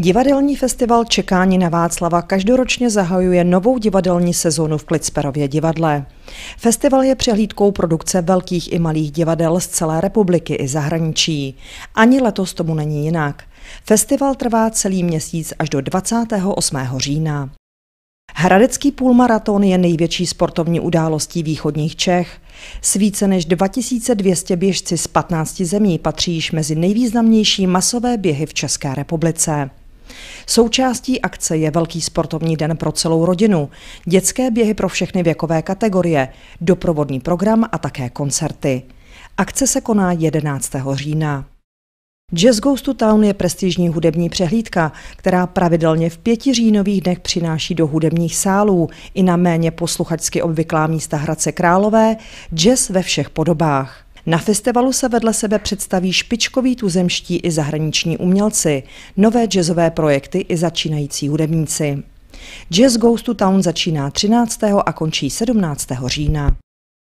Divadelní festival Čekání na Václava každoročně zahajuje novou divadelní sezonu v Klicperově divadle. Festival je přehlídkou produkce velkých i malých divadel z celé republiky i zahraničí. Ani letos tomu není jinak. Festival trvá celý měsíc až do 28. října. Hradecký půlmaraton je největší sportovní událostí východních Čech. S více než 2200 běžci z 15 zemí patří již mezi nejvýznamnější masové běhy v České republice. Součástí akce je velký sportovní den pro celou rodinu, dětské běhy pro všechny věkové kategorie, doprovodný program a také koncerty. Akce se koná 11. října. Jazz Goes to Town je prestižní hudební přehlídka, která pravidelně v pěti říjnových dnech přináší do hudebních sálů i na méně posluchačsky obvyklá místa Hradce Králové jazz ve všech podobách. Na festivalu se vedle sebe představí špičkoví tuzemští i zahraniční umělci, nové jazzové projekty i začínající hudebníci. Jazz Goes to Town začíná 13. a končí 17. října.